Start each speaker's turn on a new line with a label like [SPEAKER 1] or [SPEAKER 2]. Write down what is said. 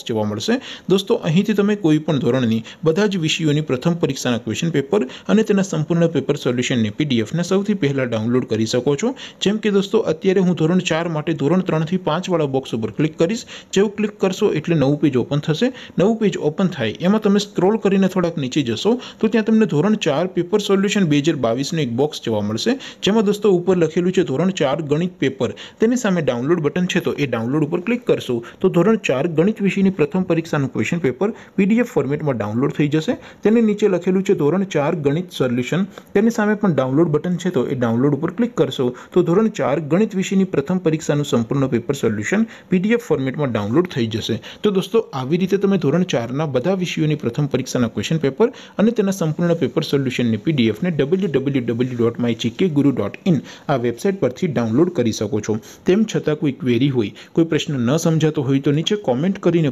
[SPEAKER 1] જો તમને જોવા મળશે દોસ્તો અહીંથી તમને કોઈપણ ધોરણની બધા જ વિષયોની પ્રથમ પરીક્ષાના ક્વેશ્ચન પેપર અને તેના સંપૂર્ણ પેપર સોલ્યુશન ની પીડીએફ ના સૌથી પહેલા ડાઉનલોડ કરી શકો છો જેમ કે દોસ્તો અત્યારે હું ધોરણ 4 માટે ધોરણ 3 થી 5 વાળો બોક્સ ઉપર ક્લિક કરશો જેવું ક્લિક કરશો એટલે નવું પેજ ઓપન થશે નવું પેજ ઓપન થાય એમાં તમે સ્ક્રોલ કરીને થોડક નીચે જશો તો ત્યાં તમને ધોરણ 4 પેપર સોલ્યુશન 2022 નો એક બોક્સ જોવા મળશે જેમાં દોસ્તો ઉપર લખેલું છે ધોરણ 4 ગણિત પેપર તેની સામે ડાઉનલોડ બટન છે તો એ ડાઉનલોડ ઉપર ક્લિક કરશો તો ધોરણ 4 ગણિત વિષય પ્રથમ પરીક્ષા નું ક્વેશ્ચન પેપર પીડીએફ ફોર્મેટમાં ડાઉનલોડ થઈ જશે તેની નીચે લખેલું છે ધોરણ 4 ગણિત સોલ્યુશન તેની સામે પણ ડાઉનલોડ બટન છે તો એ ડાઉનલોડ ઉપર ક્લિક કરશો તો ધોરણ 4 ગણિત વિષયની પ્રથમ પરીક્ષા નું સંપૂર્ણ પેપર સોલ્યુશન પીડીએફ ફોર્મેટમાં ડાઉનલોડ થઈ જશે તો દોસ્તો આવી રીતે તમે ધોરણ 4 ના બધા વિષયોની પ્રથમ પરીક્ષા ના ક્વેશ્ચન પેપર અને તેના સંપૂર્ણ પેપર સોલ્યુશન ને પીડીએફ ને www.mygkguru.in આ વેબસાઈટ પરથી ડાઉનલોડ કરી શકો છો તેમ છતક કોઈ ક્વેરી હોય કોઈ પ્રશ્ન ન સમજાતો હોય તો નીચે કમેન્ટ કરીને